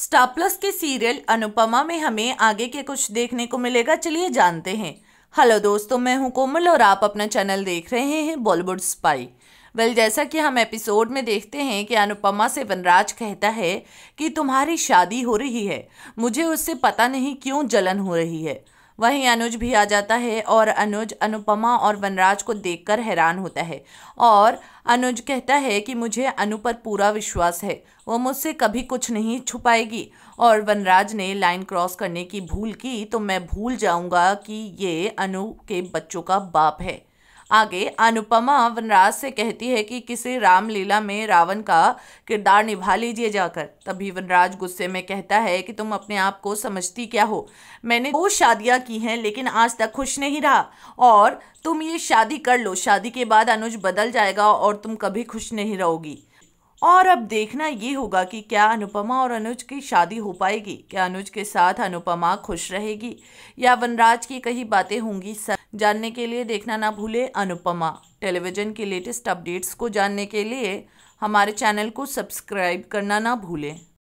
star plus के serial Anupama में हमें आगे के कुछ देखने को मिलेगा चलिए जानते हैं हेलो दोस्तों मैं हूं कोमल और आप अपना चैनल देख रहे हैं बॉलीवुड स्पाई वेल जैसा कि हम एपिसोड में देखते हैं कि अनुपमा से वनराज कहता है कि तुम्हारी शादी हो रही है मुझे उससे पता नहीं क्यों जलन हो रही है वहीं अनुज भी आ जाता है और अनुज अनुपमा और वनराज को देखकर हैरान होता है और अनुज कहता है कि मुझे अनु पर पूरा विश्वास है वो मुझसे कभी कुछ नहीं छुपाएगी और वनराज ने लाइन क्रॉस करने की भूल की तो मैं भूल जाऊंगा कि ये अनु के बच्चों का बाप है आगे अनुपमा वनराज से कहती है कि किसी रामलीला में रावण का किरदार निभा लीजिए जाकर तभी वनराज गुस्से में कहता है कि तुम अपने आप को समझती क्या हो मैंने दो शादियाँ की हैं लेकिन आज तक खुश नहीं रहा और तुम ये शादी कर लो शादी के बाद अनुज बदल जाएगा और तुम कभी खुश नहीं रहोगी और अब देखना ये होगा कि क्या अनुपमा और अनुज की शादी हो पाएगी क्या अनुज के साथ अनुपमा खुश रहेगी या वनराज की कही बातें होंगी सर जानने के लिए देखना ना भूले अनुपमा टेलीविज़न के लेटेस्ट अपडेट्स को जानने के लिए हमारे चैनल को सब्सक्राइब करना ना भूलें